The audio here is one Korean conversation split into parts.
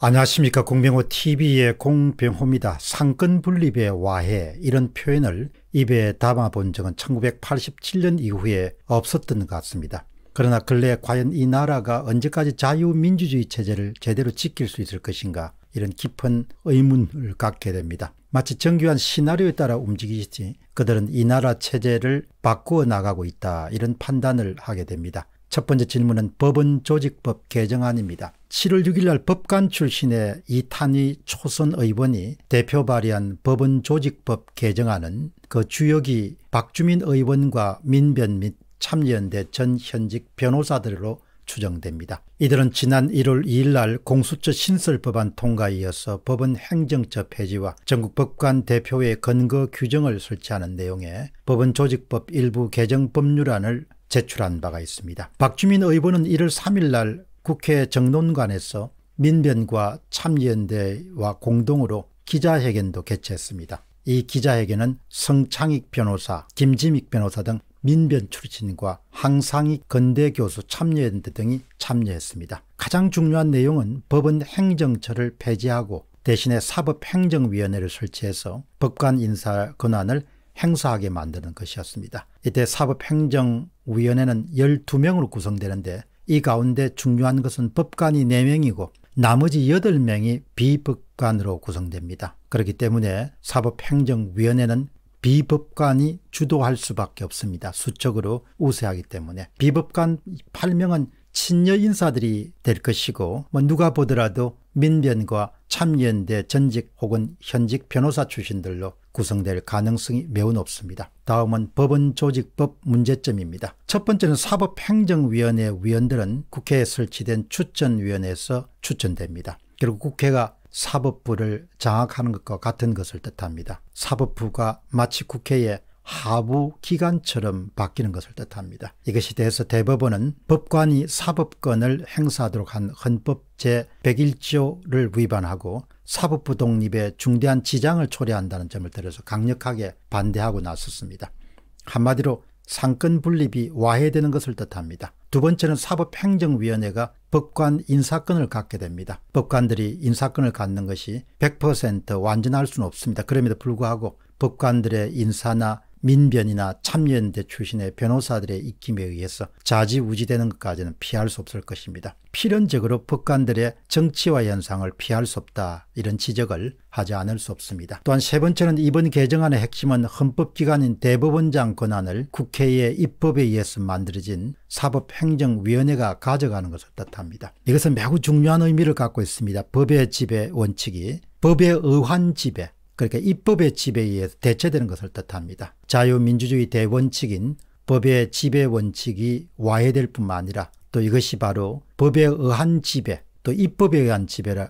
안녕하십니까 공병호 TV의 공병호입니다. 상권분립의 와해 이런 표현을 입에 담아본 적은 1987년 이후에 없었던 것 같습니다. 그러나 근래 과연 이 나라가 언제까지 자유민주주의 체제를 제대로 지킬 수 있을 것인가 이런 깊은 의문을 갖게 됩니다. 마치 정교한 시나리오에 따라 움직이듯이 그들은 이 나라 체제를 바꾸어 나가고 있다 이런 판단을 하게 됩니다. 첫 번째 질문은 법원 조직법 개정안입니다. 7월 6일 날 법관 출신의 이탄희 초선 의원이 대표 발의한 법원 조직법 개정안은 그 주역이 박주민 의원과 민변 및 참여연대 전 현직 변호사들로 추정됩니다. 이들은 지난 1월 2일 날 공수처 신설 법안 통과에 이어서 법원 행정처 폐지와 전국법관 대표의 근거 규정을 설치하는 내용의 법원 조직법 일부 개정 법률안을 제출한 바가 있습니다. 박주민 의원은 1월 3일 날 국회 정론관에서 민변과 참여연대와 공동으로 기자회견도 개최했습니다. 이 기자회견은 성창익 변호사, 김지믹 변호사 등 민변 출신과 항상익 건대 교수 참여연대 등이 참여했습니다. 가장 중요한 내용은 법은 행정처를 폐지하고 대신에 사법행정위원회를 설치해서 법관 인사 권한을 행사하게 만드는 것이었습니다. 이때 사법행정위원회는 12명으로 구성되는데 이 가운데 중요한 것은 법관이 4명이고 나머지 8명이 비법관으로 구성됩니다. 그렇기 때문에 사법행정위원회는 비법관이 주도할 수밖에 없습니다. 수적으로 우세하기 때문에. 비법관 8명은 친여 인사들이 될 것이고 뭐 누가 보더라도 민변과 참여연대 전직 혹은 현직 변호사 출신들로 구성될 가능성이 매우 높습니다. 다음은 법원 조직법 문제점입니다. 첫 번째는 사법행정위원회 위원들은 국회에 설치된 추천위원회에서 추천됩니다. 결국 국회가 사법부를 장악하는 것과 같은 것을 뜻합니다. 사법부가 마치 국회에 하부 기관처럼 바뀌는 것을 뜻합니다. 이것이 대해서 대법원은 법관이 사법권을 행사하도록 한 헌법 제101조를 위반하고 사법부 독립에 중대한 지장을 초래한다는 점을 들어서 강력하게 반대하고 나섰습니다. 한마디로 상권 분립이 와해되는 것을 뜻합니다. 두 번째는 사법행정위원회가 법관 인사권을 갖게 됩니다. 법관들이 인사권을 갖는 것이 100% 완전할 수는 없습니다. 그럼에도 불구하고 법관들의 인사나 민변이나 참여연대 출신의 변호사들의 입김에 의해서 자지우지되는 것까지는 피할 수 없을 것입니다. 필연적으로 법관들의 정치화 현상을 피할 수 없다 이런 지적을 하지 않을 수 없습니다. 또한 세 번째는 이번 개정안의 핵심은 헌법기관인 대법원장 권한을 국회의 입법에 의해서 만들어진 사법행정위원회가 가져가는 것을 뜻합니다. 이것은 매우 중요한 의미를 갖고 있습니다. 법의 지배 원칙이 법의 의한 지배 그렇게 그러니까 입법의 지배에 의해서 대체되는 것을 뜻합니다. 자유민주주의 대원칙인 법의 지배 원칙이 와해될 뿐만 아니라 또 이것이 바로 법에 의한 지배 또 입법에 의한 지배로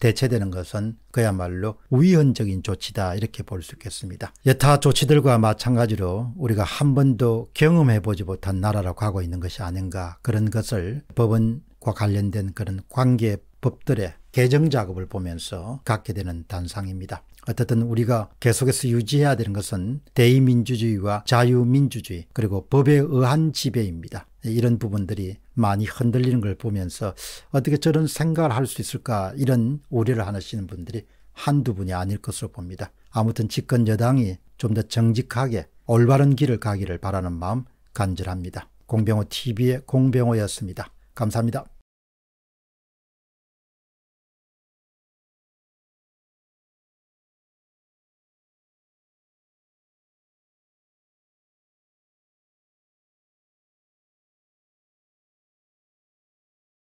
대체되는 것은 그야말로 위헌적인 조치다 이렇게 볼 수 있겠습니다. 여타 조치들과 마찬가지로 우리가 한 번도 경험해보지 못한 나라라고하고 있는 것이 아닌가 그런 것을 법원과 관련된 그런 관계 법들의 개정 작업을 보면서 갖게 되는 단상입니다. 어쨌든 우리가 계속해서 유지해야 되는 것은 대의민주주의와 자유민주주의 그리고 법에 의한 지배입니다. 이런 부분들이 많이 흔들리는 걸 보면서 어떻게 저런 생각을 할 수 있을까 이런 우려를 하시는 분들이 한두 분이 아닐 것으로 봅니다. 아무튼 집권 여당이 좀 더 정직하게 올바른 길을 가기를 바라는 마음 간절합니다. 공병호 TV의 공병호였습니다. 감사합니다.